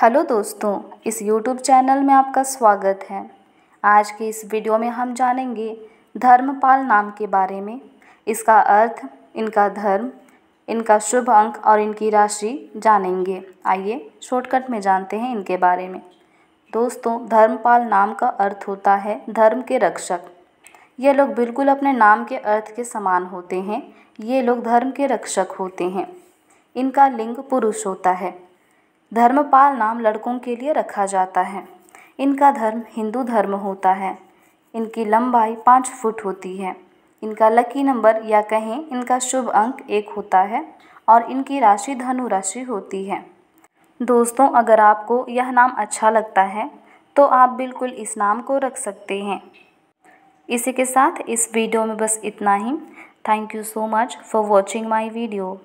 hello दोस्तों इस YouTube channel में आपका स्वागत है आज के इस वीडियो में हम जानेंगे धर्मपाल नाम के बारे में इसका अर्थ इनका धर्म इनका शुभ अंक और इनकी राशि जानेंगे आइए शॉर्टकट में जानते हैं इनके बारे में दोस्तों धर्मपाल नाम का अर्थ होता है धर्म के रक्षक ये लोग बिल्कुल अपने नाम के अर्थ के समान होते हैं ये लोग धर्म के रक्षक होते हैं इनका लिंग पुरुष होता है धर्मपाल नाम लड़कों के लिए रखा जाता है इनका धर्म हिंदू धर्म होता है इनकी लंबाई पाँच फुट होती है इनका लकी नंबर या कहें इनका शुभ अंक एक होता है और इनकी राशि धनु राशि होती है दोस्तों अगर आपको यह नाम अच्छा लगता है तो आप बिल्कुल इस नाम को रख सकते हैं इसी के साथ इस वीडियो में बस इतना ही thank you so much for watching my video